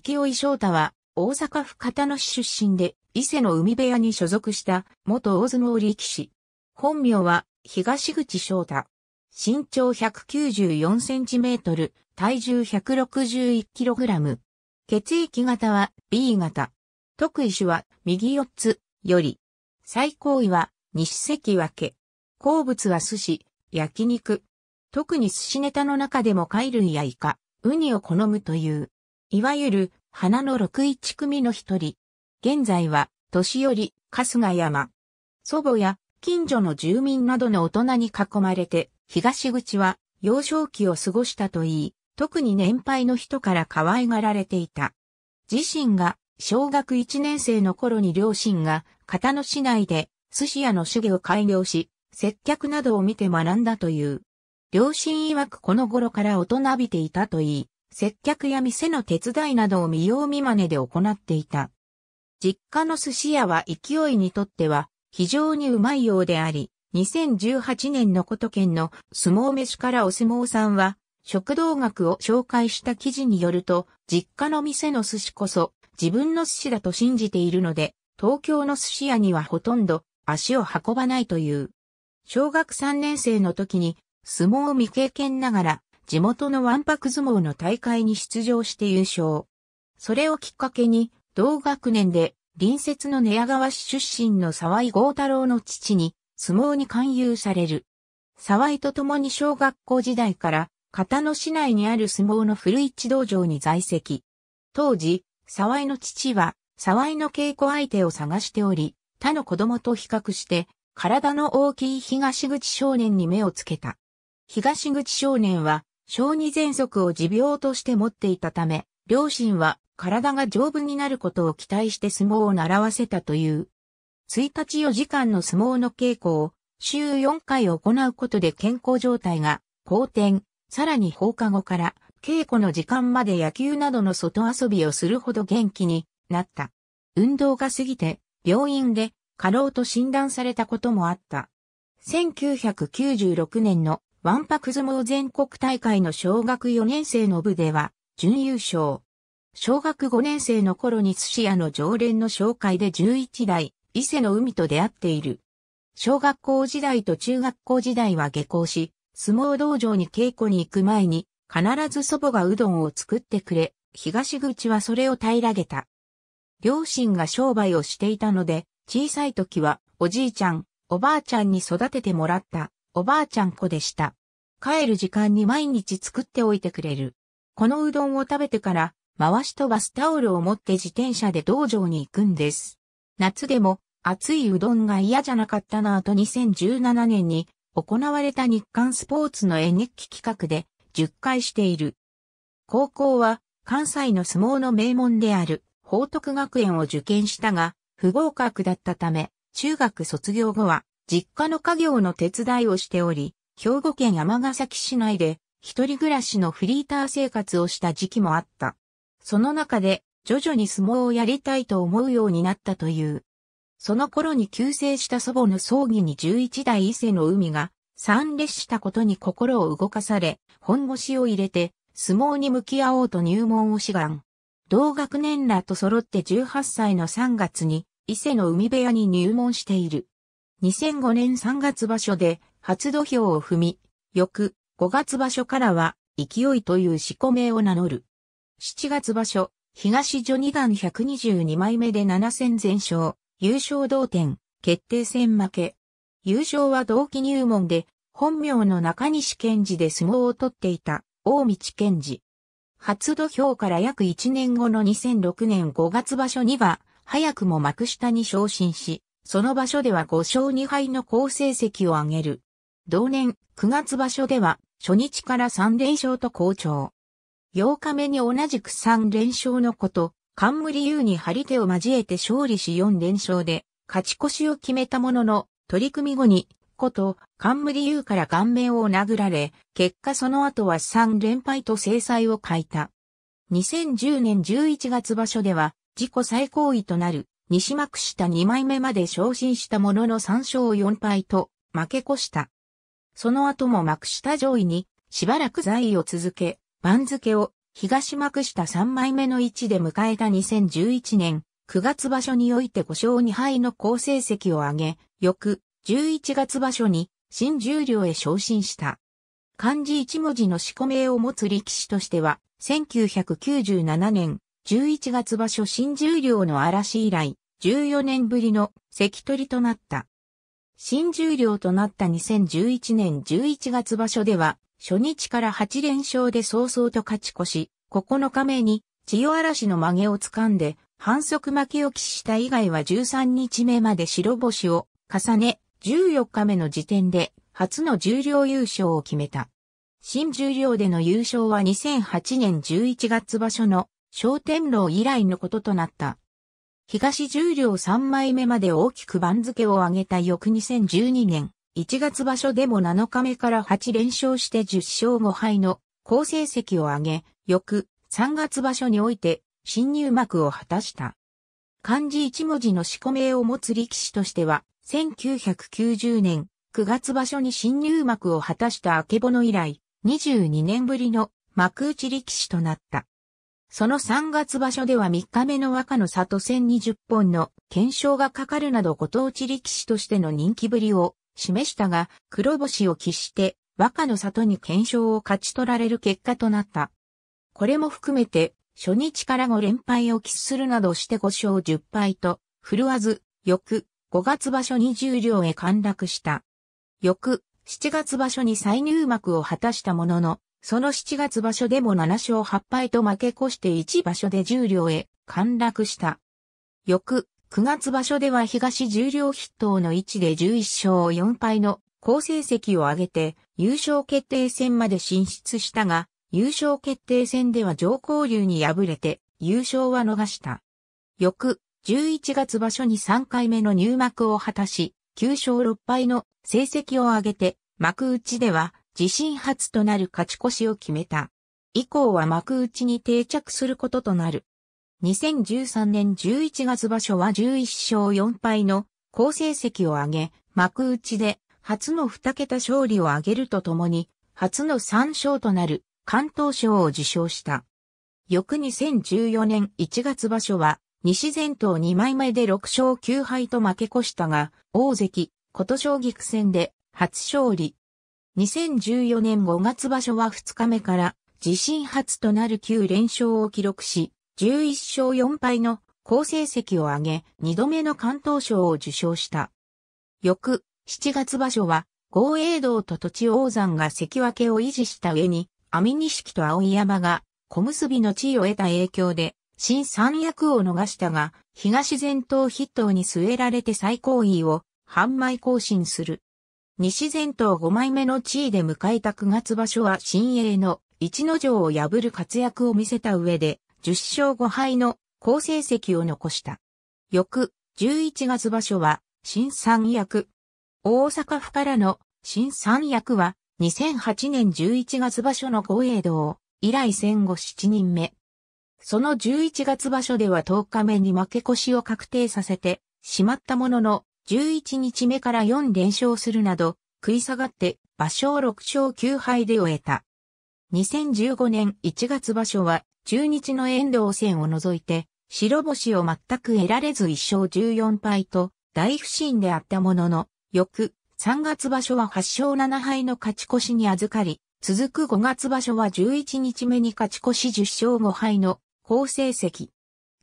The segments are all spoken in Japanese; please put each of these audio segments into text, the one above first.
勢井翔太は、大阪府片野市出身で、伊勢の海部屋に所属した、元大相撲力士。本名は、東口翔太。身長194センチメートル、体重161キログラム。血液型は B 型。特異種は右4つより。最高位は西関脇。好物は寿司、焼肉。特に寿司ネタの中でも貝類やイカ、ウニを好むという。いわゆる花の六一組の一人。現在は、年寄り、春日山。祖母や近所の住民などの大人に囲まれて、東口は幼少期を過ごしたといい、特に年配の人から可愛がられていた。自身が小学1年生の頃に両親が片野市内で寿司屋の手芸を開業し、接客などを見て学んだという。両親曰くこの頃から大人びていたといい、接客や店の手伝いなどを見よう見真似で行っていた。実家の寿司屋は勢いにとっては非常にうまいようであり、2018年のこと県の相撲飯からお相撲さんは、食堂学を紹介した記事によると、実家の店の寿司こそ自分の寿司だと信じているので、東京の寿司屋にはほとんど足を運ばないという。小学3年生の時に相撲未経験ながら地元のワンパク相撲の大会に出場して優勝。それをきっかけに、同学年で隣接の寝屋川市出身の沢井豪太郎の父に相撲に勧誘される。沢井と共に小学校時代から片野市内にある相撲の古市道場に在籍。当時、沢井の父は沢井の稽古相手を探しており、他の子供と比較して体の大きい東口少年に目をつけた。東口少年は小児喘息を持病として持っていたため、両親は体が丈夫になることを期待して相撲を習わせたという。1日4時間の相撲の稽古を週4回行うことで健康状態が好転、さらに放課後から稽古の時間まで野球などの外遊びをするほど元気になった。運動が過ぎて病院で過労と診断されたこともあった。1996年のワンパク相撲全国大会の小学4年生の部では、準優勝。小学5年生の頃に寿司屋の常連の紹介で11代、伊勢の海と出会っている。小学校時代と中学校時代は下校し、相撲道場に稽古に行く前に、必ず祖母がうどんを作ってくれ、東口はそれを平らげた。両親が商売をしていたので、小さい時は、おじいちゃん、おばあちゃんに育ててもらったおばあちゃん子でした。帰る時間に毎日作っておいてくれる。このうどんを食べてから、回し飛ばすタオルを持って自転車で道場に行くんです。夏でも、熱いうどんが嫌じゃなかったなぁと2017年に行われた日刊スポーツの演日企画で10回している。高校は関西の相撲の名門である報徳学園を受験したが不合格だったため中学卒業後は実家の家業の手伝いをしており、兵庫県ヶ崎市内で一人暮らしのフリーター生活をした時期もあった。その中で徐々に相撲をやりたいと思うようになったという。その頃に急逝した祖母の葬儀に11代伊勢の海が参列したことに心を動かされ、本腰を入れて相撲に向き合おうと入門を志願。同学年らと揃って18歳の3月に伊勢の海部屋に入門している。2005年3月場所で初土俵を踏み、翌5月場所からは勢いという四個名を名乗る。7月場所、東序二段122枚目で7戦全勝、優勝同点、決定戦負け。優勝は同期入門で、本名の中西健治で相撲を取っていた、大道健治。初土俵から約1年後の2006年5月場所には、早くも幕下に昇進し、その場所では5勝2敗の好成績を挙げる。同年9月場所では初日から3連勝と好調。8日目に同じく3連勝のこと、冠優に張り手を交えて勝利し4連勝で勝ち越しを決めたものの、取り組み後に、こと冠優から顔面を殴られ、結果その後は3連敗と制裁を欠いた。2010年11月場所では自己最高位となる西幕下2枚目まで昇進したものの3勝4敗と負け越した。その後も幕下上位にしばらく在位を続け、番付を東幕下3枚目の位置で迎えた2011年9月場所において5勝2敗の好成績を上げ、翌11月場所に新十両へ昇進した。漢字一文字の四股名を持つ力士としては、1997年11月場所新十両の嵐以来、14年ぶりの関取となった。新十両となった2011年11月場所では、初日から8連勝で早々と勝ち越し、9日目に千代嵐の曲げを掴んで、反則負けを喫した以外は13日目まで白星を重ね、14日目の時点で初の十両優勝を決めた。新十両での優勝は2008年11月場所の小天狼以来のこととなった。東十両三枚目まで大きく番付を上げた翌2012年、1月場所でも7日目から8連勝して10勝5敗の好成績を上げ、翌3月場所において新入幕を果たした。漢字一文字の四個名を持つ力士としては、1990年9月場所に新入幕を果たした明けぼの以来、22年ぶりの幕内力士となった。その3月場所では3日目の若の里戦20本の検証がかかるなどご当地力士としての人気ぶりを示したが、黒星を喫して若の里に検証を勝ち取られる結果となった。これも含めて、初日から5連敗を喫するなどして5勝10敗と、振るわず、翌、5月場所20両へ陥落した。翌、7月場所に再入幕を果たしたものの、その7月場所でも7勝8敗と負け越して1場所で10両へ陥落した。翌9月場所では東十両筆頭の位置で11勝4敗の好成績を上げて優勝決定戦まで進出したが、優勝決定戦では上皇流に敗れて優勝は逃した。翌11月場所に3回目の入幕を果たし、9勝6敗の成績を上げて幕内では自身初となる勝ち越しを決めた。以降は幕内に定着することとなる。2013年11月場所は11勝4敗の好成績を挙げ、幕内で初の2桁勝利を挙げるとともに、初の3勝となる関東賞を受賞した。翌2014年1月場所は、西前頭2枚目で6勝9敗と負け越したが、大関、琴将棋戦で初勝利、2014年5月場所は2日目から自身初となる9連勝を記録し、11勝4敗の好成績を挙げ、2度目の関東賞を受賞した。翌、7月場所は、豪栄道と土地王山が関脇を維持した上に、網錦と青山が小結の地位を得た影響で、新三役を逃したが、東前頭筆頭に据えられて最高位を販売更新する。西前頭5枚目の地位で迎えた9月場所は新鋭の一の城を破る活躍を見せた上で、10勝5敗の好成績を残した。翌11月場所は新三役。大阪府からの新三役は2008年11月場所の豪栄道以来戦後7人目。その11月場所では10日目に負け越しを確定させてしまったものの11日目から4連勝するなど、食い下がって場所を6勝9敗で終えた。2015年1月場所は、中日の遠藤戦を除いて、白星を全く得られず1勝14敗と、大不振であったものの、翌3月場所は8勝7敗の勝ち越しに預かり、続く5月場所は11日目に勝ち越し10勝5敗の好成績。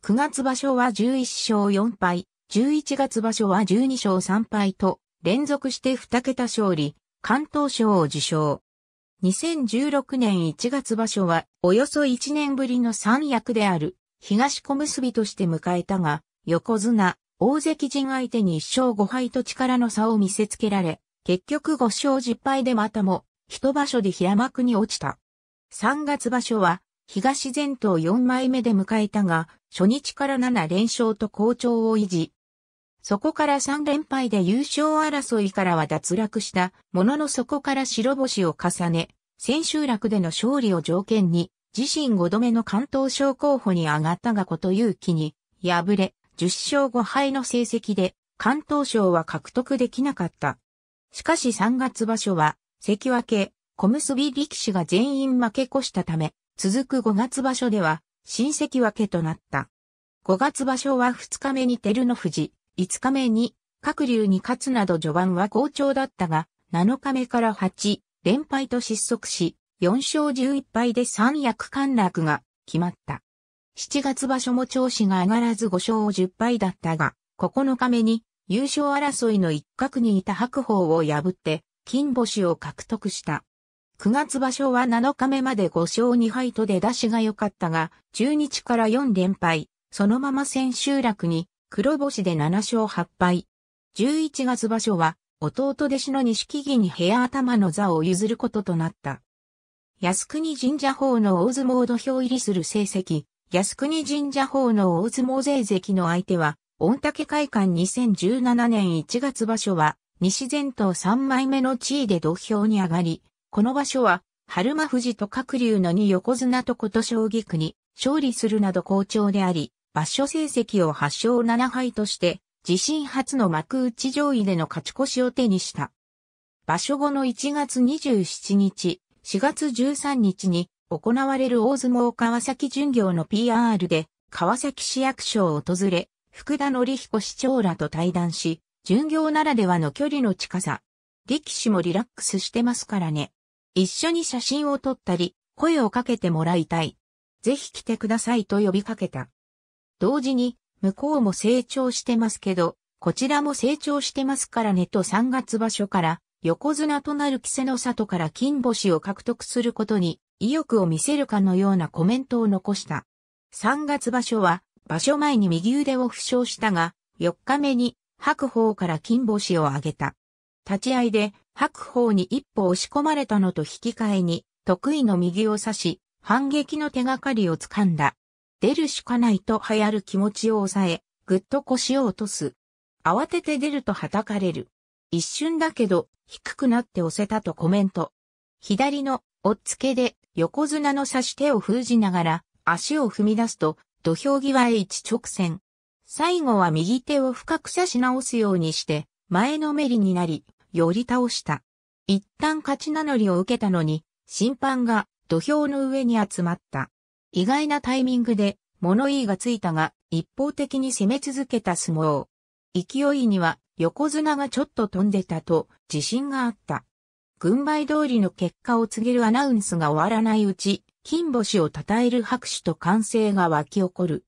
9月場所は11勝4敗、11月場所は12勝3敗と、連続して2桁勝利、関東賞を受賞。2016年1月場所は、およそ1年ぶりの三役である、東小結として迎えたが、横綱、大関陣相手に1勝5敗と力の差を見せつけられ、結局5勝10敗でまたも、一場所で平幕に落ちた。3月場所は、東前頭4枚目で迎えたが、初日から7連勝と好調を維持、そこから3連敗で優勝争いからは脱落したもののそこから白星を重ね、千秋楽での勝利を条件に、自身5度目の関東賞候補に上がったがこと勇気に、敗れ、10勝5敗の成績で、関東賞は獲得できなかった。しかし3月場所は、関脇、小結力士が全員負け越したため、続く5月場所では、新関脇となった。5月場所は2日目に照ノ富士、5日目に、各流に勝つなど序盤は好調だったが、7日目から8連敗と失速し、4勝11敗で三役陥落が決まった。7月場所も調子が上がらず5勝10敗だったが、9日目に優勝争いの一角にいた白鵬を破って、金星を獲得した。9月場所は7日目まで5勝2敗と出だしが良かったが、中日から4連敗、そのまま千秋楽に黒星で7勝8敗。11月場所は、弟弟子の錦木に部屋頭の座を譲ることとなった。靖国神社法の大相撲土俵入りする成績、靖国神社法の大相撲税関の相手は、御嶽会館2017年1月場所は、西前頭3枚目の地位で土俵に上がり、この場所は、春馬富士と各竜の2横綱と琴将棋区に勝利するなど好調であり、場所成績を8勝7敗として、自身初の幕内上位での勝ち越しを手にした。場所後の1月27日、4月13日に行われる大相撲川崎巡業の PR で、川崎市役所を訪れ、福田則彦市長らと対談し、巡業ならではの距離の近さ。力士もリラックスしてますからね。一緒に写真を撮ったり、声をかけてもらいたい。ぜひ来てくださいと呼びかけた。同時に、向こうも成長してますけど、こちらも成長してますからねと3月場所から横綱となる稀勢の里から金星を獲得することに意欲を見せるかのようなコメントを残した。3月場所は場所前に右腕を負傷したが、4日目に白鵬から金星を挙げた。立ち合いで白鵬に一歩押し込まれたのと引き換えに得意の右を差し、反撃の手がかりをつかんだ。出るしかないと流行る気持ちを抑え、ぐっと腰を落とす。慌てて出ると叩かれる。一瞬だけど、低くなって押せたとコメント。左の、おっつけで、横綱の差し手を封じながら、足を踏み出すと、土俵際へ一直線。最後は右手を深く差し直すようにして、前のめりになり、寄り倒した。一旦勝ち名乗りを受けたのに、審判が土俵の上に集まった。意外なタイミングで物言いがついたが、一方的に攻め続けた相撲。勢いには横綱がちょっと飛んでたと自信があった。軍配通りの結果を告げるアナウンスが終わらないうち、金星を称える拍手と歓声が湧き起こる。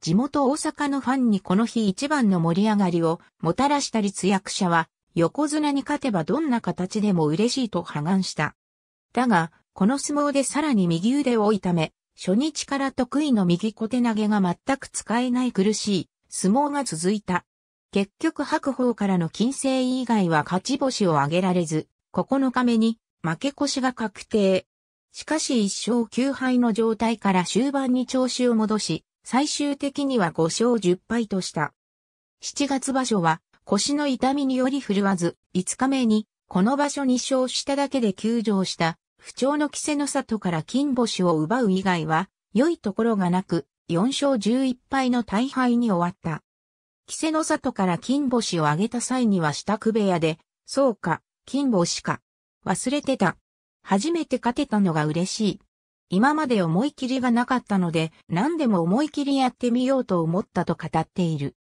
地元大阪のファンにこの日一番の盛り上がりをもたらした立役者は、横綱に勝てばどんな形でも嬉しいと破願した。だが、この相撲でさらに右腕を痛め、初日から得意の右小手投げが全く使えない苦しい相撲が続いた。結局白鵬からの金星以外は勝ち星を挙げられず、9日目に負け越しが確定。しかし1勝9敗の状態から終盤に調子を戻し、最終的には5勝10敗とした。7月場所は腰の痛みにより振るわず、5日目にこの場所に勝しただけで休場した不調の稀勢の里から金星を奪う以外は、良いところがなく、4勝11敗の大敗に終わった。稀勢の里から金星を挙げた際には下度部屋で、そうか、金星か。忘れてた。初めて勝てたのが嬉しい。今まで思い切りがなかったので、何でも思い切りやってみようと思ったと語っている。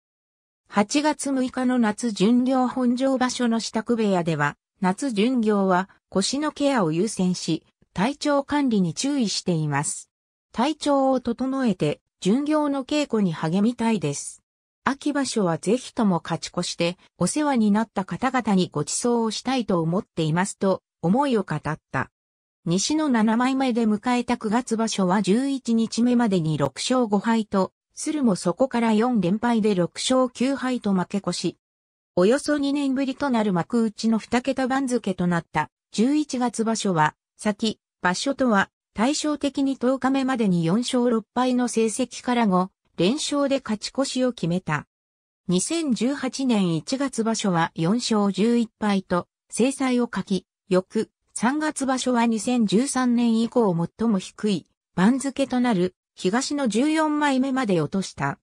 8月6日の夏巡業本場場所の支度部屋では、夏巡業は腰のケアを優先し、体調管理に注意しています。体調を整えて、巡業の稽古に励みたいです。秋場所はぜひとも勝ち越して、お世話になった方々にご馳走をしたいと思っていますと、思いを語った。西の7枚目で迎えた9月場所は11日目までに6勝5敗と、鶴もそこから4連敗で6勝9敗と負け越し、およそ2年ぶりとなる幕内の2桁番付となった11月場所は、先、場所とは、対照的に10日目までに4勝6敗の成績から後、連勝で勝ち越しを決めた。2018年1月場所は4勝11敗と、制裁を書き、翌、3月場所は2013年以降最も低い、番付となる、東の14枚目まで落とした。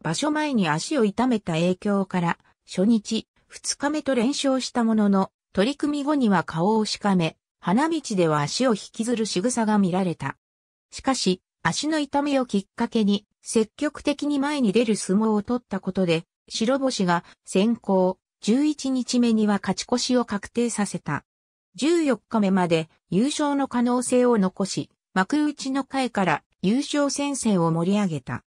場所前に足を痛めた影響から、初日、二日目と連勝したものの、取り組み後には顔をしかめ、花道では足を引きずる仕草が見られた。しかし、足の痛みをきっかけに、積極的に前に出る相撲を取ったことで、白星が先行、11日目には勝ち越しを確定させた。14日目まで優勝の可能性を残し、幕内の会から優勝戦線を盛り上げた。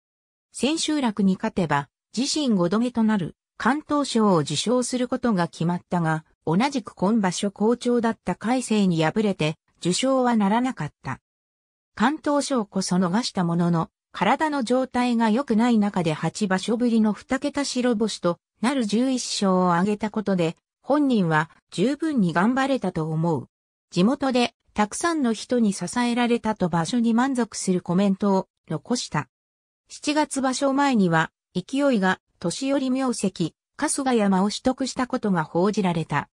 千秋楽に勝てば、自身5度目となる関東賞を受賞することが決まったが、同じく今場所好調だった海星に敗れて、受賞はならなかった。関東賞こそ逃したものの、体の状態が良くない中で8場所ぶりの2桁白星となる11勝を挙げたことで、本人は十分に頑張れたと思う。地元でたくさんの人に支えられたと場所に満足するコメントを残した。7月場所前には勢いが年寄り名跡、春日山を取得したことが報じられた。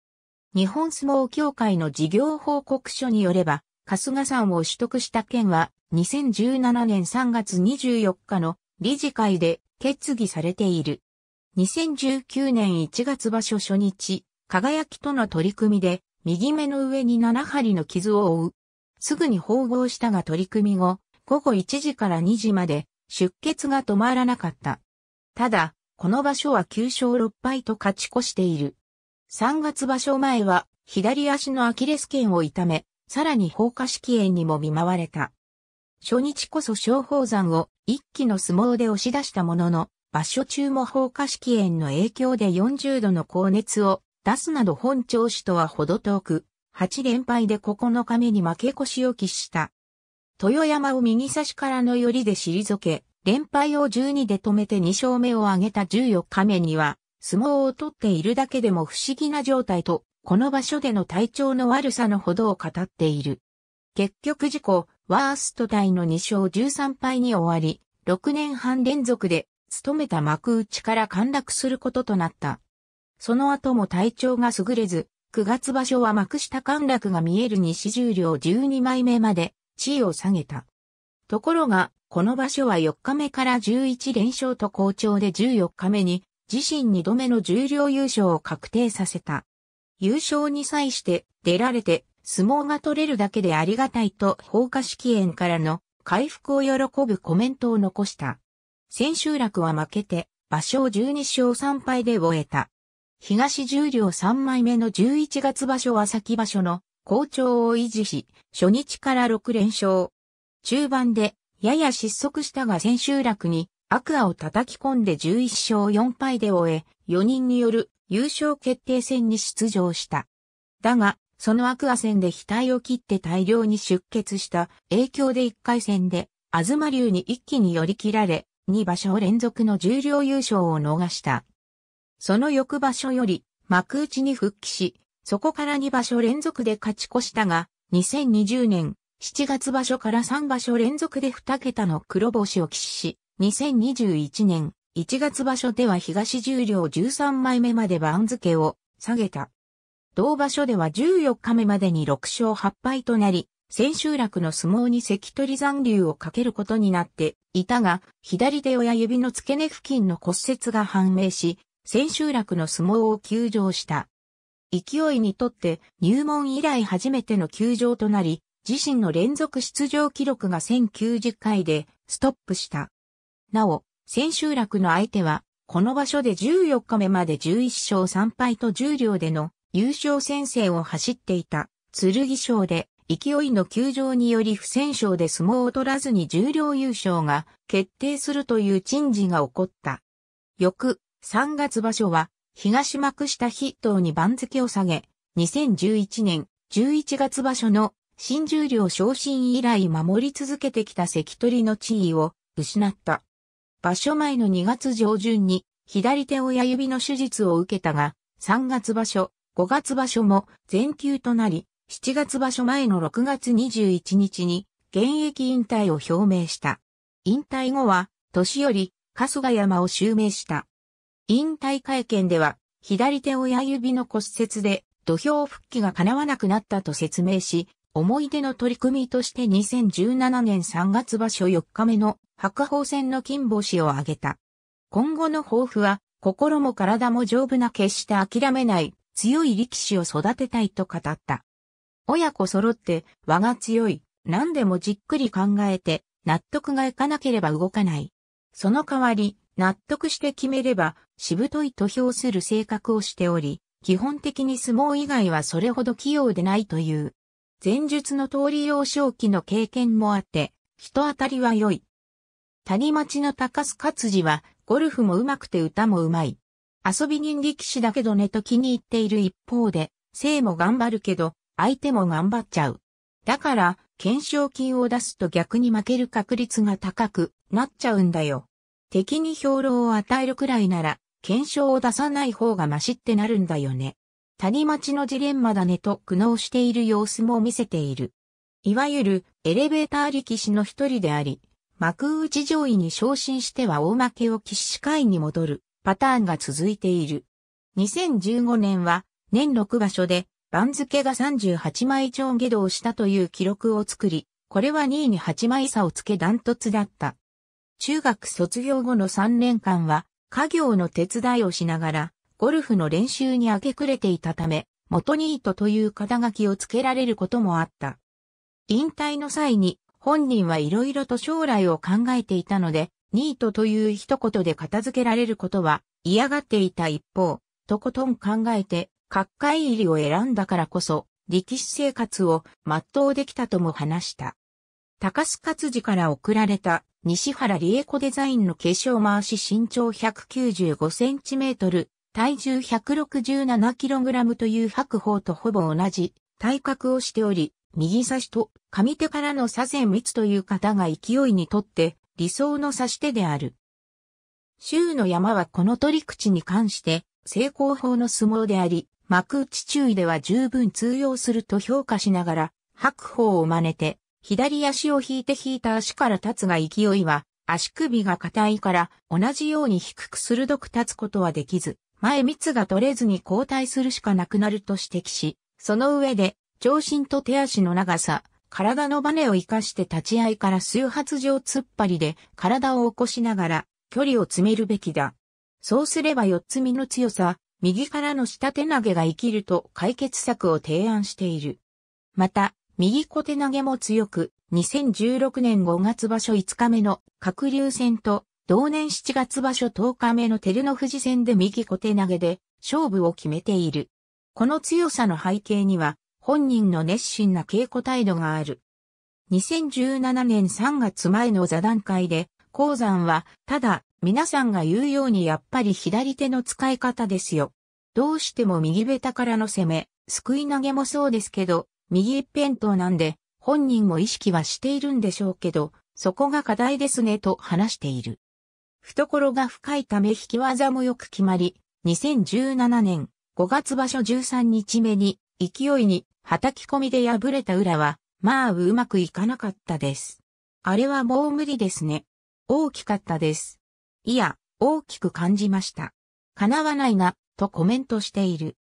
日本相撲協会の事業報告書によれば、春日山を取得した件は、2017年3月24日の理事会で決議されている。2019年1月場所初日、輝きとの取り組みで、右目の上に7針の傷を負う。すぐに縫合したが取り組み後、午後1時から2時まで出血が止まらなかった。ただ、この場所は9勝6敗と勝ち越している。3月場所前は左足のアキレス腱を痛め、さらに放火式炎にも見舞われた。初日こそ松鳳山を一気の相撲で押し出したものの、場所中も放火式炎の影響で40度の高熱を出すなど本調子とはほど遠く、8連敗で9日目に負け越しを喫した。豊山を右差しからの寄りで退け、連敗を12で止めて2勝目を挙げた14日目には、相撲を取っているだけでも不思議な状態と、この場所での体調の悪さのほどを語っている。結局事故、ワーストタイの2勝13敗に終わり、6年半連続で、勤めた幕内から陥落することとなった。その後も体調が優れず、9月場所は幕下陥落が見える西十両12枚目まで、地位を下げた。ところが、この場所は4日目から11連勝と好調で14日目に自身2度目の重量優勝を確定させた。優勝に際して出られて相撲が取れるだけでありがたいと放火式炎からの回復を喜ぶコメントを残した。千秋楽は負けて場所を12勝3敗で終えた。東十両3枚目の11月場所は先場所の好調を維持し、初日から6連勝。中盤でやや失速したが千秋楽にアクアを叩き込んで11勝4敗で終え、4人による優勝決定戦に出場した。だが、そのアクア戦で額を切って大量に出血した影響で1回戦で、東流に一気に寄り切られ、2場所連続の重量優勝を逃した。その翌場所より幕内に復帰し、そこから2場所連続で勝ち越したが、2020年7月場所から3場所連続で2桁の黒星を喫し、2021年1月場所では東十両13枚目まで番付を下げた。同場所では14日目までに6勝8敗となり、千秋楽の相撲に関取残留をかけることになっていたが、左手親指の付け根付近の骨折が判明し、千秋楽の相撲を休場した。勢いにとって入門以来初めての休場となり、自身の連続出場記録が1090回でストップした。なお、千秋楽の相手は、この場所で14日目まで11勝3敗と10両での優勝戦線を走っていた剣賞で勢いの球場により不戦勝で相撲を取らずに重量優勝が決定するという珍事が起こった。翌3月場所は東幕下筆頭に番付を下げ、2011年11月場所の新十両昇進以来守り続けてきた関取の地位を失った。場所前の2月上旬に左手親指の手術を受けたが、3月場所、5月場所も全休となり、7月場所前の6月21日に現役引退を表明した。引退後は、年寄り、春日山を襲名した。引退会見では、左手親指の骨折で土俵復帰が叶わなくなったと説明し、思い出の取り組みとして2017年3月場所4日目の白鵬戦の金星を挙げた。今後の抱負は、心も体も丈夫な決して諦めない強い力士を育てたいと語った。親子揃って我が強い、何でもじっくり考えて納得がいかなければ動かない。その代わり、納得して決めれば、しぶといと評する性格をしており、基本的に相撲以外はそれほど器用でないという。前述の通り幼少期の経験もあって、人当たりは良い。谷町の高須勝次は、ゴルフも上手くて歌も上手い。遊び人力士だけどねと気に入っている一方で、生も頑張るけど、相手も頑張っちゃう。だから、懸賞金を出すと逆に負ける確率が高くなっちゃうんだよ。敵に兵糧を与えるくらいなら、懸賞を出さない方がマシってなるんだよね。谷町のジレンマだねと苦悩している様子も見せている。いわゆるエレベーター力士の一人であり、幕内上位に昇進しては大負けを騎士会に戻るパターンが続いている。2015年は年6場所で番付が38枚上下動したという記録を作り、これは2位に8枚差をつけダントツだった。中学卒業後の3年間は家業の手伝いをしながらゴルフの練習に明け暮れていたため、元ニートという肩書きをつけられることもあった。引退の際に本人はいろいろと将来を考えていたので、ニートという一言で片付けられることは嫌がっていた一方、とことん考えて、各界入りを選んだからこそ、力士生活を全うできたとも話した。高須勝次から送られた西原理恵子デザインの化粧回し身長195センチメートル、体重 167kg という白鵬とほぼ同じ体格をしており、右差しと上手からの左前密という方が勢いにとって理想の差し手である。周の山はこの取り口に関して成功法の相撲であり、幕内注意では十分通用すると評価しながら、白鵬を真似て、左足を引いて引いた足から立つが勢いは、足首が硬いから同じように低く鋭く立つことはできず、前密が取れずに交代するしかなくなると指摘し、その上で、長身と手足の長さ、体のバネを活かして立ち合いから数発上突っ張りで体を起こしながら距離を詰めるべきだ。そうすれば四つ身の強さ、右からの下手投げが生きると解決策を提案している。また、右小手投げも強く、2016年5月場所5日目の角流戦と同年7月場所10日目の照ノ富士戦で右小手投げで勝負を決めている。この強さの背景には本人の熱心な稽古態度がある。2017年3月前の座談会で、鉱山は、ただ、皆さんが言うようにやっぱり左手の使い方ですよ。どうしても右ベタからの攻め、すくい投げもそうですけど、右一辺倒なんで、本人も意識はしているんでしょうけど、そこが課題ですねと話している。懐が深いため引き技もよく決まり、2017年5月場所13日目に勢いに叩き込みで敗れた裏は、まあうまくいかなかったです。あれはもう無理ですね。大きかったです。いや、大きく感じました。叶わないな、とコメントしている。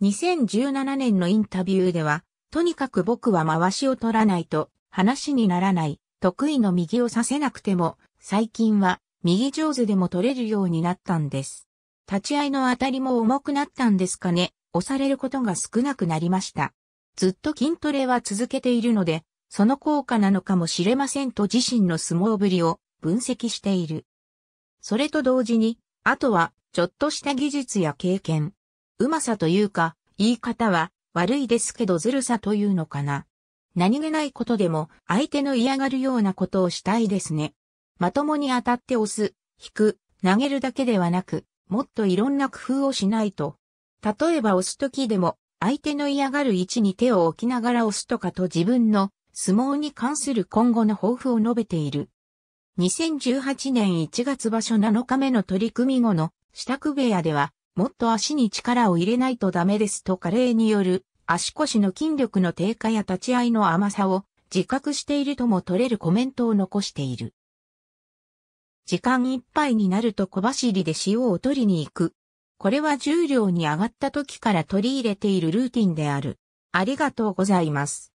2017年のインタビューでは、とにかく僕は回しを取らないと話にならない、得意の右をさせなくても、最近は右上手でも取れるようになったんです。立ち合いの当たりも重くなったんですかね、押されることが少なくなりました。ずっと筋トレは続けているので、その効果なのかもしれませんと自身の相撲ぶりを分析している。それと同時に、あとは、ちょっとした技術や経験。うまさというか、言い方は、悪いですけどずるさというのかな。何気ないことでも、相手の嫌がるようなことをしたいですね。まともに当たって押す、引く、投げるだけではなく、もっといろんな工夫をしないと。例えば押す時でも、相手の嫌がる位置に手を置きながら押すとかと自分の相撲に関する今後の抱負を述べている。2018年1月場所7日目の取り組み後の支度部屋では、もっと足に力を入れないとダメですと加齢による足腰の筋力の低下や立ち合いの甘さを自覚しているとも取れるコメントを残している。時間いっぱいになると小走りで塩を取りに行く。これは重量に上がった時から取り入れているルーティンである。ありがとうございます。